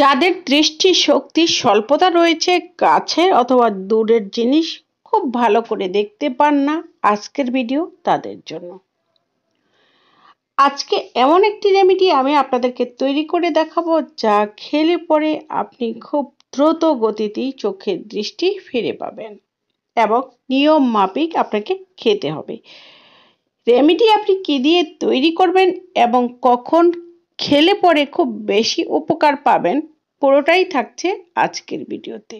যাদের দৃষ্টি শক্তির স্বল্পতা রয়েছে কাছের অথবা দূরের জিনিস খুব ভালো করে দেখতে পান না আজকের ভিডিও তাদের জন্য আজকে এমন একটি রেমিডি আমি আপনাদেরকে তৈরি করে দেখাবো যা খেলে পরে আপনি খুব দ্রুত গতিতেই চোখের দৃষ্টি ফিরে পাবেন এবং নিয়ম মাফিক আপনাকে খেতে হবে রেমিডি আপনি কী দিয়ে তৈরি করবেন এবং কখন খেলে পরে খুব বেশি উপকার পাবেন পুরোটাই থাকছে আজকের ভিডিওতে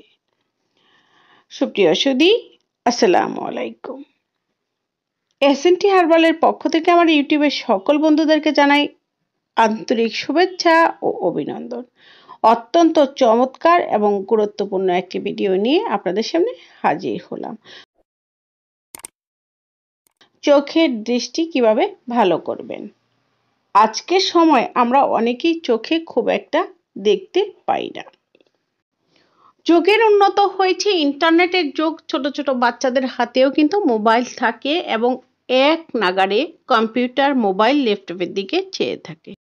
সুপ্রিয় সুদী আসসালামু আলাইকুম এসএনটি হার্বালের পক্ষ থেকে আমার ইউটিউবের সকল বন্ধুদেরকে জানাই আন্তরিক শুভেচ্ছা ও অভিনন্দন অত্যন্ত চমৎকার এবং গুরুত্বপূর্ণ একটি ভিডিও নিয়ে আপনাদের সামনে হাজির হলাম চোখের দৃষ্টি কিভাবে ভালো করবেন আজকের সময় আমরা অনেকেই চোখে খুব একটা দেখতে পাই না যুগের উন্নত হয়েছে ইন্টারনেটের যুগ ছোট ছোট বাচ্চাদের হাতেও কিন্তু মোবাইল থাকে এবং এক নাগারে কম্পিউটার মোবাইল ল্যাপটপের দিকে চেয়ে থাকে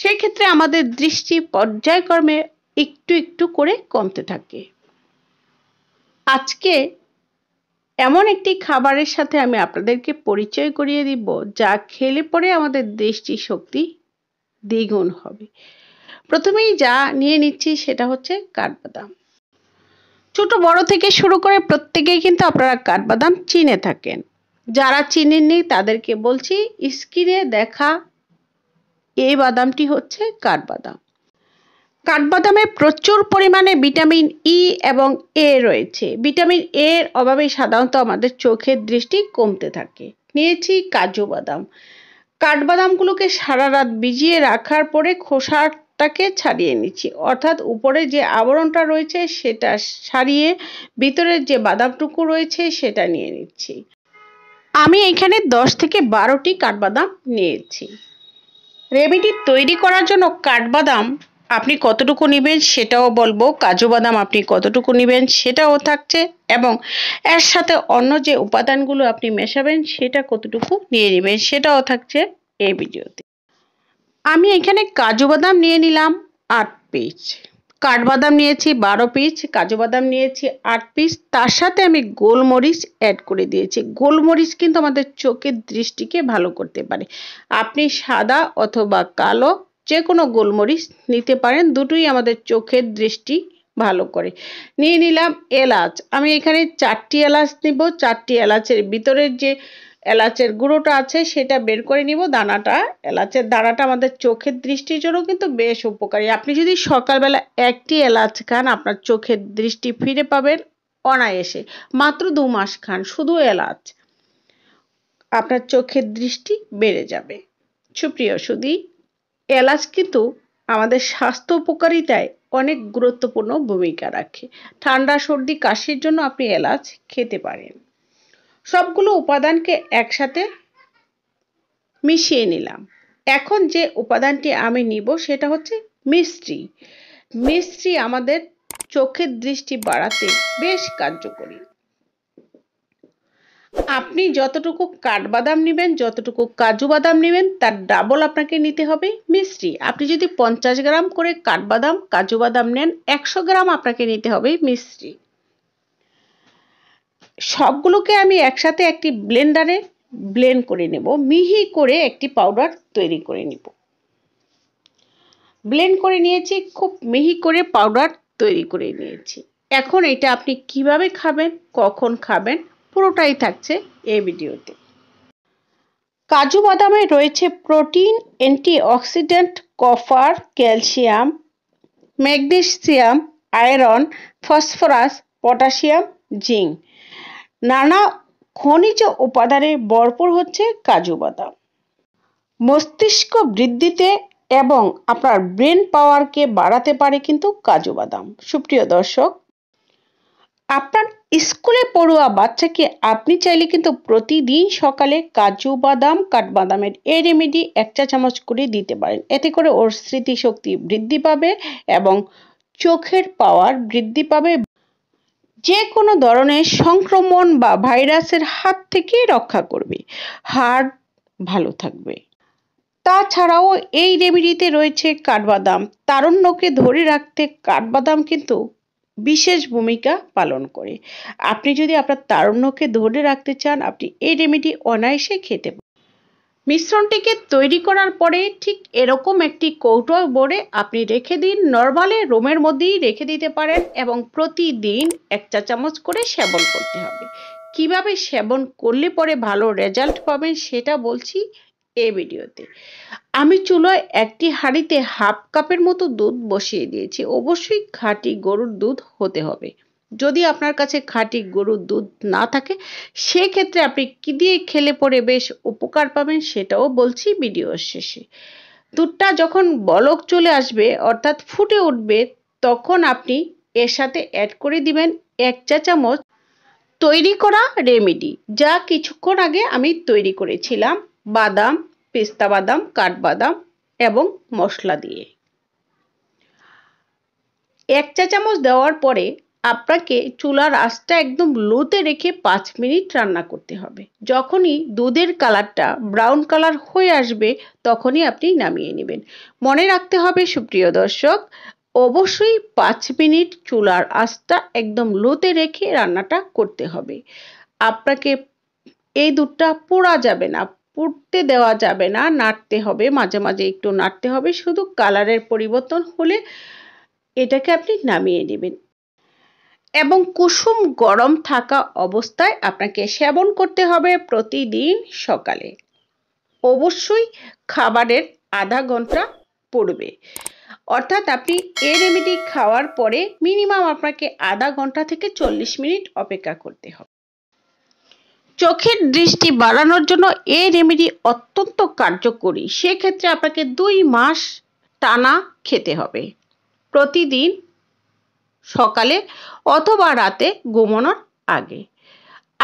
সেক্ষেত্রে আমাদের দৃষ্টি পর্যায়ক্রমে একটু একটু করে কমতে থাকে আজকে এমন একটি খাবারের সাথে আমি আপনাদেরকে পরিচয় করিয়ে দিব যা খেলে পরে আমাদের দৃষ্টি শক্তি দ্বিগুণ হবে প্রথমেই যা নিয়ে নিচ্ছি সেটা হচ্ছে কাঠবাদাম ছোট বড় থেকে শুরু করে প্রত্যেকেই কিন্তু আপনারা কাঠবাদাম চিনে থাকেন যারা চিনেননি তাদেরকে বলছি স্ক্রিনে দেখা এই বাদামটি হচ্ছে কাঠবাদাম কাঠবাদামে প্রচুর পরিমাণে ভিটামিন ই e এবং এ রয়েছে ভিটামিন এ এর অভাবে সাধারণত আমাদের চোখের দৃষ্টি কমতে থাকে নিয়েছি কাজু বাদাম কাঠবাদামগুলোকে সারা রাত ভিজিয়ে রাখার পরে খোসাটাকে ছাড়িয়ে নিচ্ছি অর্থাৎ উপরে যে আবরণটা রয়েছে সেটা সারিয়ে ভিতরের যে বাদামটুকু রয়েছে সেটা নিয়ে নিচ্ছি আমি এখানে দশ থেকে বারোটি কাঠবাদাম নিয়েছি রেমেডি তৈরি করার জন্য কাঠবাদাম আপনি কতটুকু নেবেন সেটাও বলবো কাজু বাদাম আপনি কতটুকু নেবেন সেটাও থাকছে এবং এর সাথে অন্য যে উপাদানগুলো আপনি মেশাবেন সেটা কতটুকু নিয়ে নেবেন সেটাও থাকছে এই ভিডিওতে আমি এখানে কাজু বাদাম নিয়ে নিলাম আট পিস কাঠবাদাম নিয়েছি বারো পিস কাজু বাদাম নিয়েছি আট পিস তার সাথে আমি গোলমরিচ অ্যাড করে দিয়েছি গোলমরিচ কিন্তু আমাদের চোখের দৃষ্টিকে ভালো করতে পারে আপনি সাদা অথবা কালো যে কোনো গোলমরিচ নিতে পারেন দুটোই আমাদের চোখের দৃষ্টি ভালো করে নিয়ে নিলাম এলাচ আমি এখানে চারটি এলাচ নিব চারটি এলাচের ভিতরের যে এলাচের গুঁড়োটা আছে সেটা বের করে নিব দানাটা এলাচের দানাটা আমাদের চোখের দৃষ্টির জন্য কিন্তু বেশ উপকারী আপনি যদি সকালবেলা একটি এলাচ খান আপনার চোখের দৃষ্টি ফিরে পাবেন অনায়াসে মাত্র দু মাস খান শুধু এলাচ আপনার চোখের দৃষ্টি বেড়ে যাবে সুপ্রিয় সুদী এলাচ কিন্তু আমাদের স্বাস্থ্য উপকারিতায় অনেক গুরুত্বপূর্ণ ভূমিকা রাখে ঠান্ডা সর্দি কাশির জন্য আপনি এলাচ খেতে পারেন সবগুলো উপাদানকে একসাথে মিশিয়ে নিলাম এখন যে উপাদানটি আমি নিব সেটা হচ্ছে মিষ্টি মিষ্টি আমাদের চোখের দৃষ্টি বাড়াতে বেশ কার্যকরী আপনি যতটুকু কাঠবাদাম নেবেন যতটুকু কাজু বাদাম নেবেন তার ডাবল আপনাকে নিতে হবে মিষ্টি আপনি যদি পঞ্চাশ গ্রাম করে কাঠবাদাম কাজু বাদাম নেন একশো গ্রাম আপনাকে নিতে হবে মিষ্টি সবগুলোকে আমি একসাথে একটি ব্লেন্ডারে ব্লেন্ড করে নেব মিহি করে একটি পাউডার তৈরি করে নেব ব্লেন্ড করে নিয়েছি খুব মিহি করে পাউডার তৈরি করে নিয়েছি এখন এটা আপনি কিভাবে খাবেন কখন খাবেন পুরোটাই থাকছে এই ভিডিওতে কাজু বাদামে রয়েছে প্রোটিন অ্যান্টিঅক্সিডেন্ট কফার calcium magnesium iron phosphorus potassium zinc নানা খনিজ উপাদানে ভরপুর হচ্ছে কাজু বাদাম মস্তিষ্ক বৃদ্ধিতে এবং আপনার ব্রেন পাওয়ারকে বাড়াতে পারে কিন্তু কাজু বাদাম সুপ্রিয় দর্শক আপনার স্কুলে পড়ুয়া বাচ্চাকে আপনি চাইলে কিন্তু প্রতিদিন সকালে কাজু বাদাম কাঠবাদামের এই রেমেডি এক চা চামচ করে দিতে পারেন এতে করে ওর স্মৃতিশক্তি বৃদ্ধি পাবে এবং চোখের পাওয়ার বৃদ্ধি পাবে যে কোনো ধরনের সংক্রমণ বা ভাইরাসের হাত থেকে রক্ষা করবে হাড় ভালো থাকবে তাছাড়াও এই রেমেডিতে রয়েছে কাঠবাদাম তারুণ্যকে ধরে রাখতে কাঠবাদাম কিন্তু বিশেষ ভূমিকা পালন করে আপনি যদি আপনার তারুণ্যকে ধরে রাখতে চান আপনি এই রেমেডি অনায়াসে খেতে পারেন মিশ্রণটিকে তৈরি করার পরে ঠিক এরকম একটি কৌটো বোর্ডে আপনি রেখে দিন নর্মালে রোমের মধ্যেই রেখে দিতে পারেন এবং প্রতিদিন এক চা চামচ করে সেবন করতে হবে কিভাবে সেবন করলে পরে ভালো রেজাল্ট পাবেন সেটা বলছি এই ভিডিওতে আমি চুলোয় একটি হাঁড়িতে হাফ কাপের মতো দুধ বসিয়ে দিয়েছি অবশ্যই খাঁটি গরুর দুধ হতে হবে যদি আপনার কাছে খাঁটি গরুর দুধ না থাকে সেক্ষেত্রে আপনি কী দিয়ে খেলে পরে বেশ উপকার পাবেন সেটাও বলছি ভিডিওর শেষে দুধটা যখন বলক চলে আসবে অর্থাৎ ফুটে উঠবে তখন আপনি এর সাথে অ্যাড করে দিবেন এক চা চামচ তৈরি করা রেমেডি যা কিছুক্ষণ আগে আমি তৈরি করেছিলাম বাদাম পেস্তা বাদাম কাঠবাদাম এবং মশলা দিয়ে এক চা চামচ দেওয়ার পরে আপনাকে চুলার আঁচটা একদম লোতে রেখে পাঁচ মিনিট রান্না করতে হবে যখনই দুধের কালারটা ব্রাউন কালার হয়ে আসবে তখনই আপনি নামিয়ে নেবেন মনে রাখতে হবে সুপ্রিয় দর্শক অবশ্যই পাঁচ মিনিট চুলার আঁচটা একদম লোতে রেখে রান্নাটা করতে হবে আপনাকে এই দুধটা পোড়া যাবে না উঠতে দেওয়া যাবে না নাড়তে হবে মাঝে মাঝে একটু নাড়তে হবে শুধু কালারের পরিবর্তন হলে এটাকে আপনি নামিয়ে নেবেন এবং কুসুম গরম থাকা অবস্থায় আপনাকে সেবন করতে হবে প্রতিদিন সকালে অবশ্যই খাবারের আধা ঘন্টা পড়বে অর্থাৎ আপনি এ রেমেডি খাওয়ার পরে মিনিমাম আপনাকে আধা ঘন্টা থেকে চল্লিশ মিনিট অপেক্ষা করতে হবে চোখের দৃষ্টি বাড়ানোর জন্য এই রেমেডি অত্যন্ত কার্যকরী সেক্ষেত্রে আপনাকে দুই মাস টানা খেতে হবে প্রতিদিন সকালে অথবা রাতে ঘুমানোর আগে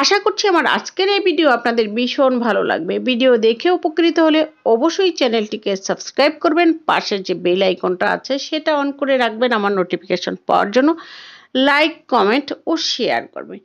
আশা করছি আমার আজকের এই ভিডিও আপনাদের ভীষণ ভালো লাগবে ভিডিও দেখে উপকৃত হলে অবশ্যই চ্যানেলটিকে সাবস্ক্রাইব করবেন পাশের যে বেল আইকনটা আছে সেটা অন করে রাখবেন আমার নোটিফিকেশন পাওয়ার জন্য লাইক কমেন্ট ও শেয়ার করবেন